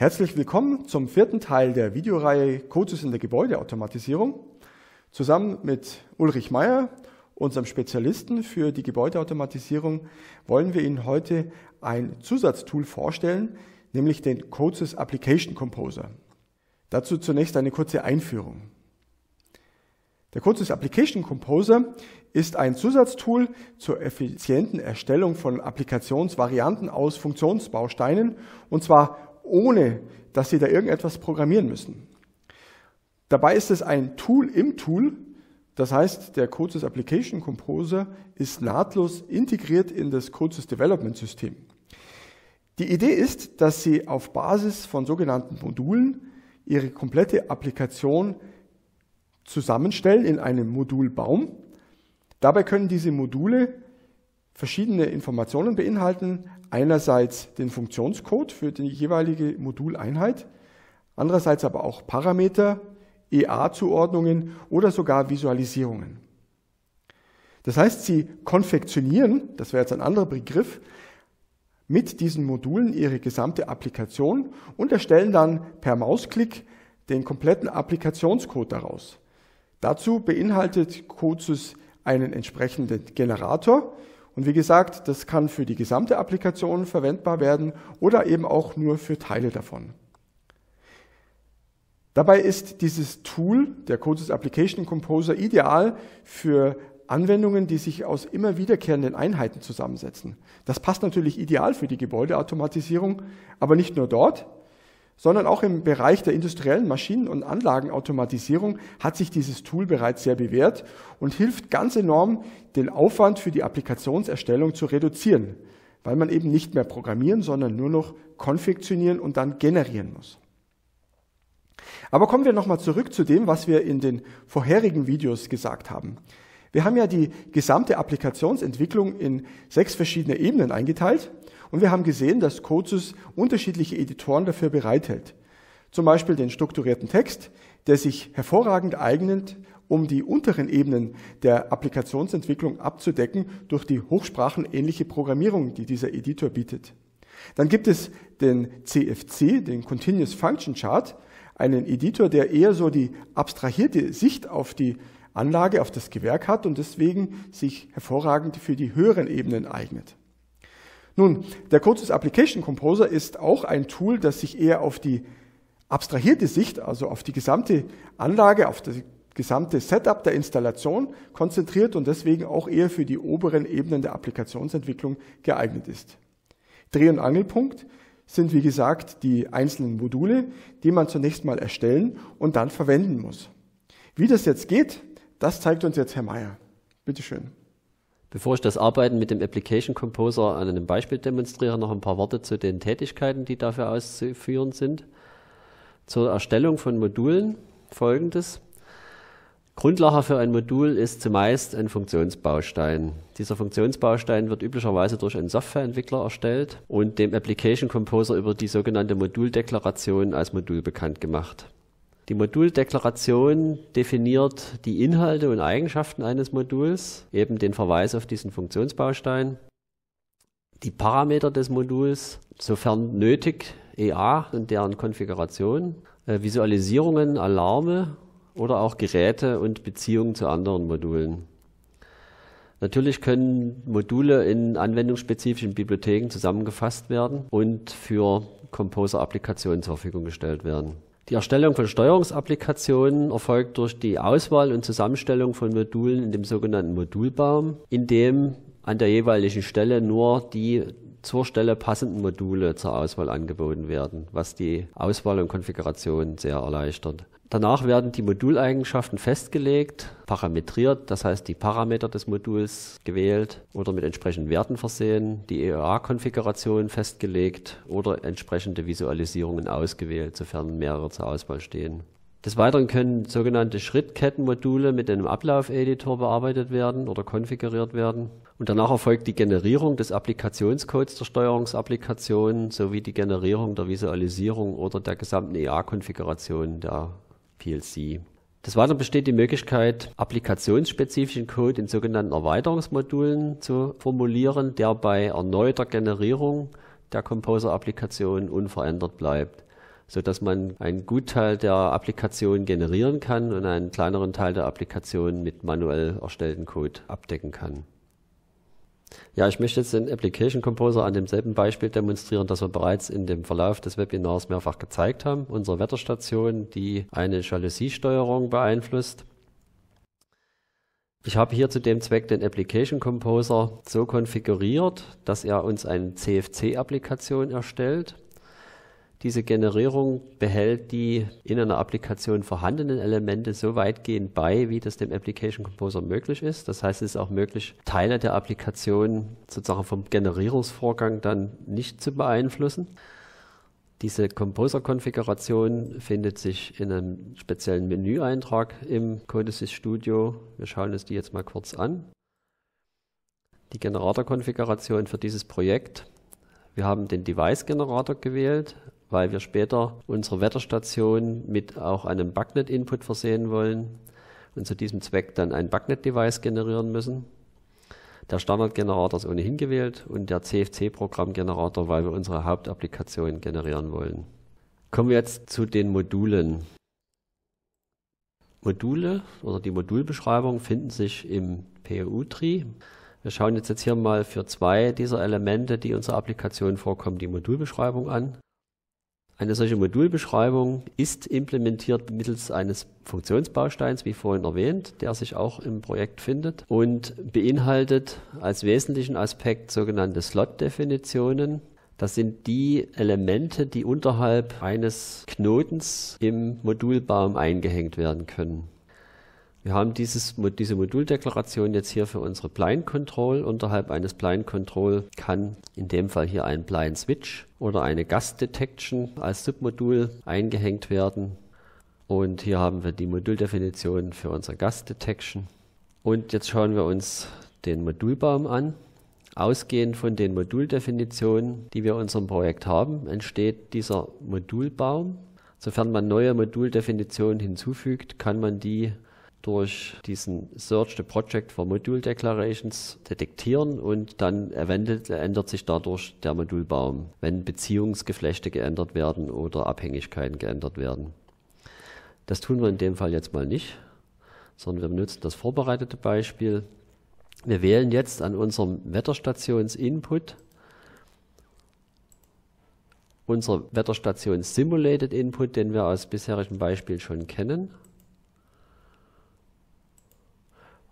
Herzlich willkommen zum vierten Teil der Videoreihe Codes in der Gebäudeautomatisierung. Zusammen mit Ulrich Meyer, unserem Spezialisten für die Gebäudeautomatisierung, wollen wir Ihnen heute ein Zusatztool vorstellen, nämlich den Codes Application Composer. Dazu zunächst eine kurze Einführung. Der Codes Application Composer ist ein Zusatztool zur effizienten Erstellung von Applikationsvarianten aus Funktionsbausteinen und zwar ohne dass sie da irgendetwas programmieren müssen. Dabei ist es ein Tool im Tool. Das heißt, der CodeSys Application Composer ist nahtlos integriert in das CodeSys Development System. Die Idee ist, dass Sie auf Basis von sogenannten Modulen Ihre komplette Applikation zusammenstellen in einem Modulbaum. Dabei können diese Module verschiedene Informationen beinhalten, einerseits den Funktionscode für die jeweilige Moduleinheit, andererseits aber auch Parameter, EA-Zuordnungen oder sogar Visualisierungen. Das heißt, Sie konfektionieren, das wäre jetzt ein anderer Begriff, mit diesen Modulen Ihre gesamte Applikation und erstellen dann per Mausklick den kompletten Applikationscode daraus. Dazu beinhaltet CodeSys einen entsprechenden Generator, und wie gesagt, das kann für die gesamte Applikation verwendbar werden oder eben auch nur für Teile davon. Dabei ist dieses Tool, der Codes Application Composer, ideal für Anwendungen, die sich aus immer wiederkehrenden Einheiten zusammensetzen. Das passt natürlich ideal für die Gebäudeautomatisierung, aber nicht nur dort, sondern auch im Bereich der industriellen Maschinen- und Anlagenautomatisierung hat sich dieses Tool bereits sehr bewährt und hilft ganz enorm, den Aufwand für die Applikationserstellung zu reduzieren, weil man eben nicht mehr programmieren, sondern nur noch konfektionieren und dann generieren muss. Aber kommen wir nochmal zurück zu dem, was wir in den vorherigen Videos gesagt haben. Wir haben ja die gesamte Applikationsentwicklung in sechs verschiedene Ebenen eingeteilt und wir haben gesehen, dass CodeSys unterschiedliche Editoren dafür bereithält. Zum Beispiel den strukturierten Text, der sich hervorragend eignet, um die unteren Ebenen der Applikationsentwicklung abzudecken durch die hochsprachenähnliche Programmierung, die dieser Editor bietet. Dann gibt es den CFC, den Continuous Function Chart, einen Editor, der eher so die abstrahierte Sicht auf die Anlage, auf das Gewerk hat und deswegen sich hervorragend für die höheren Ebenen eignet. Nun, der Codesys Application Composer ist auch ein Tool, das sich eher auf die abstrahierte Sicht, also auf die gesamte Anlage, auf das gesamte Setup der Installation konzentriert und deswegen auch eher für die oberen Ebenen der Applikationsentwicklung geeignet ist. Dreh- und Angelpunkt sind, wie gesagt, die einzelnen Module, die man zunächst mal erstellen und dann verwenden muss. Wie das jetzt geht, das zeigt uns jetzt Herr Mayer. Bitteschön. Bevor ich das Arbeiten mit dem Application Composer an einem Beispiel demonstriere, noch ein paar Worte zu den Tätigkeiten, die dafür auszuführen sind. Zur Erstellung von Modulen folgendes. Grundlage für ein Modul ist zumeist ein Funktionsbaustein. Dieser Funktionsbaustein wird üblicherweise durch einen Softwareentwickler erstellt und dem Application Composer über die sogenannte Moduldeklaration als Modul bekannt gemacht. Die Moduldeklaration definiert die Inhalte und Eigenschaften eines Moduls, eben den Verweis auf diesen Funktionsbaustein. Die Parameter des Moduls, sofern nötig, EA und deren Konfiguration, äh, Visualisierungen, Alarme oder auch Geräte und Beziehungen zu anderen Modulen. Natürlich können Module in anwendungsspezifischen Bibliotheken zusammengefasst werden und für Composer-Applikationen zur Verfügung gestellt werden. Die Erstellung von Steuerungsapplikationen erfolgt durch die Auswahl und Zusammenstellung von Modulen in dem sogenannten Modulbaum, in dem an der jeweiligen Stelle nur die zur Stelle passenden Module zur Auswahl angeboten werden, was die Auswahl und Konfiguration sehr erleichtert. Danach werden die Moduleigenschaften festgelegt, parametriert, das heißt die Parameter des Moduls gewählt oder mit entsprechenden Werten versehen, die EOA-Konfiguration festgelegt oder entsprechende Visualisierungen ausgewählt, sofern mehrere zur Auswahl stehen. Des Weiteren können sogenannte Schrittkettenmodule mit einem Ablaufeditor bearbeitet werden oder konfiguriert werden. Und danach erfolgt die Generierung des Applikationscodes der Steuerungsapplikation sowie die Generierung der Visualisierung oder der gesamten EA-Konfiguration der PLC. Des Weiteren besteht die Möglichkeit, applikationsspezifischen Code in sogenannten Erweiterungsmodulen zu formulieren, der bei erneuter Generierung der Composer-Applikation unverändert bleibt, sodass man einen Gutteil der Applikation generieren kann und einen kleineren Teil der Applikation mit manuell erstellten Code abdecken kann. Ja, ich möchte jetzt den Application Composer an demselben Beispiel demonstrieren, das wir bereits in dem Verlauf des Webinars mehrfach gezeigt haben. Unsere Wetterstation, die eine Jalousiesteuerung beeinflusst. Ich habe hier zu dem Zweck den Application Composer so konfiguriert, dass er uns eine CFC-Applikation erstellt. Diese Generierung behält die in einer Applikation vorhandenen Elemente so weitgehend bei, wie das dem Application Composer möglich ist. Das heißt, es ist auch möglich, Teile der Applikation sozusagen vom Generierungsvorgang dann nicht zu beeinflussen. Diese Composer-Konfiguration findet sich in einem speziellen Menüeintrag im Codesys Studio. Wir schauen uns die jetzt mal kurz an. Die Generator-Konfiguration für dieses Projekt. Wir haben den Device-Generator gewählt weil wir später unsere Wetterstation mit auch einem Bugnet-Input versehen wollen und zu diesem Zweck dann ein Bugnet-Device generieren müssen. Der Standardgenerator ist ohnehin gewählt und der CFC-Programmgenerator, weil wir unsere Hauptapplikation generieren wollen. Kommen wir jetzt zu den Modulen. Module oder die Modulbeschreibung finden sich im PU-Tree. Wir schauen uns jetzt hier mal für zwei dieser Elemente, die unserer Applikation vorkommen, die Modulbeschreibung an. Eine solche Modulbeschreibung ist implementiert mittels eines Funktionsbausteins, wie vorhin erwähnt, der sich auch im Projekt findet und beinhaltet als wesentlichen Aspekt sogenannte Slot-Definitionen. Das sind die Elemente, die unterhalb eines Knotens im Modulbaum eingehängt werden können. Wir haben dieses, diese Moduldeklaration jetzt hier für unsere Blind Control. Unterhalb eines Blind Control kann in dem Fall hier ein Blind Switch oder eine Gas Detection als Submodul eingehängt werden. Und hier haben wir die Moduldefinition für unsere Gas Detection. Und jetzt schauen wir uns den Modulbaum an. Ausgehend von den Moduldefinitionen, die wir in unserem Projekt haben, entsteht dieser Modulbaum. Sofern man neue Moduldefinitionen hinzufügt, kann man die durch diesen Search the Project for Module Declarations detektieren und dann eventuell ändert sich dadurch der Modulbaum, wenn Beziehungsgeflechte geändert werden oder Abhängigkeiten geändert werden. Das tun wir in dem Fall jetzt mal nicht, sondern wir benutzen das vorbereitete Beispiel. Wir wählen jetzt an unserem Wetterstations-Input unser Wetterstation Simulated Input, den wir aus bisherigem Beispiel schon kennen.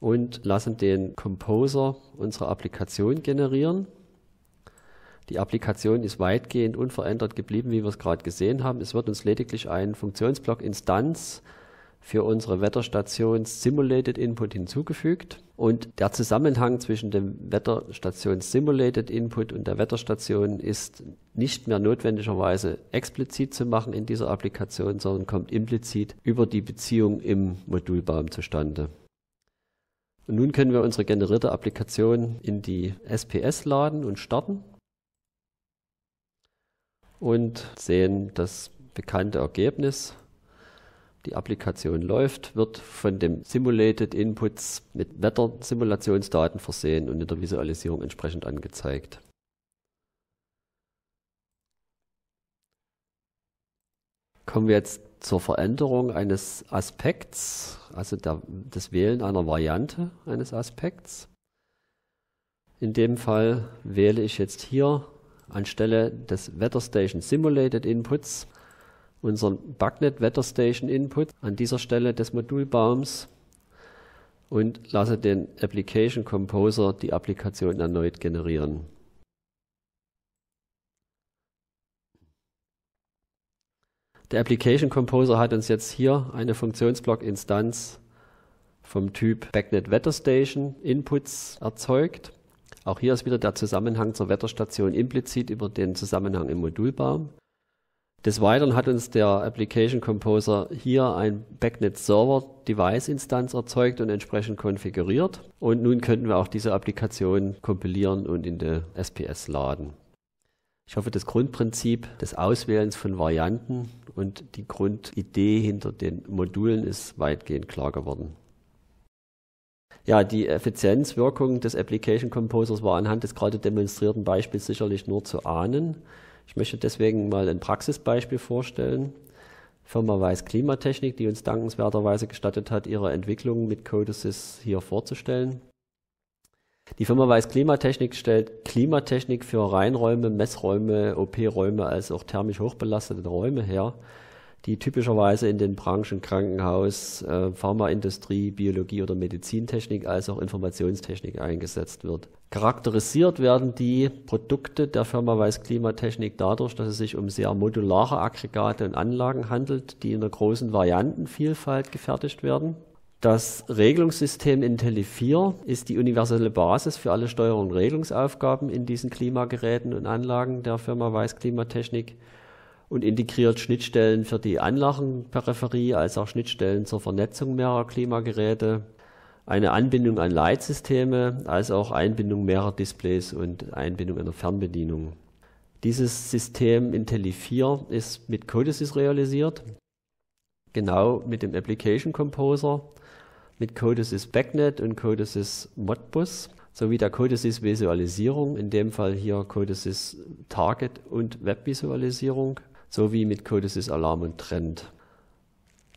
und lassen den Composer unserer Applikation generieren. Die Applikation ist weitgehend unverändert geblieben, wie wir es gerade gesehen haben. Es wird uns lediglich ein Funktionsblock Instanz für unsere Wetterstation Simulated Input hinzugefügt. Und der Zusammenhang zwischen dem Wetterstation Simulated Input und der Wetterstation ist nicht mehr notwendigerweise explizit zu machen in dieser Applikation, sondern kommt implizit über die Beziehung im Modulbaum zustande. Und nun können wir unsere generierte Applikation in die SPS laden und starten. Und sehen das bekannte Ergebnis. Die Applikation läuft, wird von dem Simulated Inputs mit Wettersimulationsdaten versehen und in der Visualisierung entsprechend angezeigt. Kommen wir jetzt zur Veränderung eines Aspekts, also der, das Wählen einer Variante eines Aspekts. In dem Fall wähle ich jetzt hier anstelle des Weather Station Simulated Inputs unseren Bugnet Weather Station Input an dieser Stelle des Modulbaums und lasse den Application Composer die Applikation erneut generieren. Der Application Composer hat uns jetzt hier eine Funktionsblock-Instanz vom Typ Backnet Station Inputs erzeugt. Auch hier ist wieder der Zusammenhang zur Wetterstation implizit über den Zusammenhang im Modulbaum. Des Weiteren hat uns der Application Composer hier ein Backnet Server Device Instanz erzeugt und entsprechend konfiguriert. Und nun könnten wir auch diese Applikation kompilieren und in die SPS laden. Ich hoffe, das Grundprinzip des Auswählens von Varianten und die Grundidee hinter den Modulen ist weitgehend klar geworden. Ja, die Effizienzwirkung des Application Composers war anhand des gerade demonstrierten Beispiels sicherlich nur zu ahnen. Ich möchte deswegen mal ein Praxisbeispiel vorstellen. Firma Weiß Klimatechnik, die uns dankenswerterweise gestattet hat, ihre Entwicklung mit Codesys hier vorzustellen. Die Firma Weiß Klimatechnik stellt Klimatechnik für Reinräume, Messräume, OP-Räume als auch thermisch hochbelastete Räume her, die typischerweise in den Branchen Krankenhaus, äh, Pharmaindustrie, Biologie oder Medizintechnik als auch Informationstechnik eingesetzt wird. Charakterisiert werden die Produkte der Firma Weiß Klimatechnik dadurch, dass es sich um sehr modulare Aggregate und Anlagen handelt, die in einer großen Variantenvielfalt gefertigt werden. Das Regelungssystem Intelli 4 ist die universelle Basis für alle Steuer- und Regelungsaufgaben in diesen Klimageräten und Anlagen der Firma Weiß Klimatechnik und integriert Schnittstellen für die Anlagenperipherie als auch Schnittstellen zur Vernetzung mehrerer Klimageräte, eine Anbindung an Leitsysteme als auch Einbindung mehrerer Displays und Einbindung einer Fernbedienung. Dieses System Intelli 4 ist mit Codesys realisiert, genau mit dem Application Composer mit Codesys Backnet und Codesys Modbus sowie der Codesys Visualisierung, in dem Fall hier Codesys Target und Webvisualisierung, sowie mit Codesys Alarm und Trend.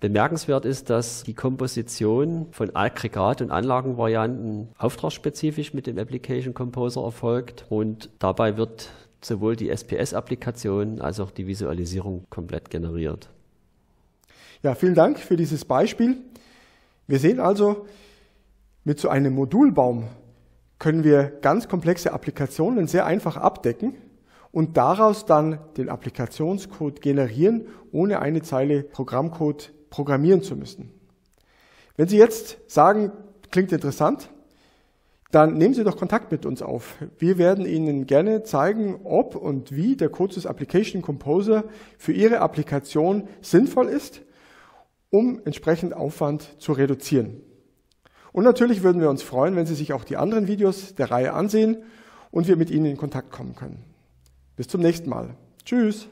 Bemerkenswert ist, dass die Komposition von Aggregat- und Anlagenvarianten auftragsspezifisch mit dem Application Composer erfolgt und dabei wird sowohl die SPS-Applikation als auch die Visualisierung komplett generiert. Ja, vielen Dank für dieses Beispiel. Wir sehen also, mit so einem Modulbaum können wir ganz komplexe Applikationen sehr einfach abdecken und daraus dann den Applikationscode generieren, ohne eine Zeile Programmcode programmieren zu müssen. Wenn Sie jetzt sagen, klingt interessant, dann nehmen Sie doch Kontakt mit uns auf. Wir werden Ihnen gerne zeigen, ob und wie der Code des Application Composer für Ihre Applikation sinnvoll ist um entsprechend Aufwand zu reduzieren. Und natürlich würden wir uns freuen, wenn Sie sich auch die anderen Videos der Reihe ansehen und wir mit Ihnen in Kontakt kommen können. Bis zum nächsten Mal. Tschüss.